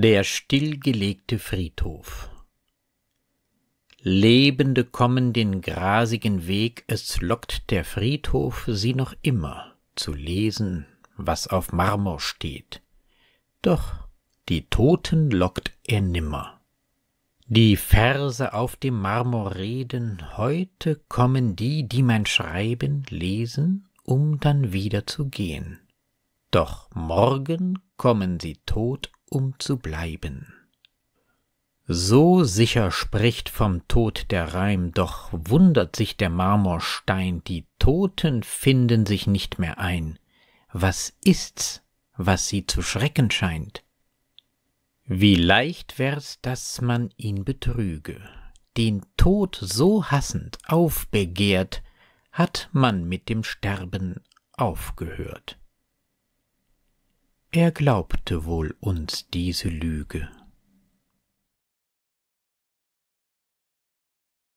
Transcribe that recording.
Der stillgelegte Friedhof. Lebende kommen den grasigen Weg, es lockt der Friedhof sie noch immer, zu lesen, was auf Marmor steht. Doch die Toten lockt er nimmer. Die Verse auf dem Marmor reden, heute kommen die, die mein Schreiben lesen, um dann wieder zu gehen. Doch morgen kommen sie tot um zu bleiben. So sicher spricht vom Tod der Reim, doch wundert sich der Marmorstein, die Toten finden sich nicht mehr ein. Was ist's, was sie zu schrecken scheint? Wie leicht wär's, dass man ihn betrüge. Den Tod so hassend aufbegehrt, hat man mit dem Sterben aufgehört. Er glaubte wohl uns diese Lüge.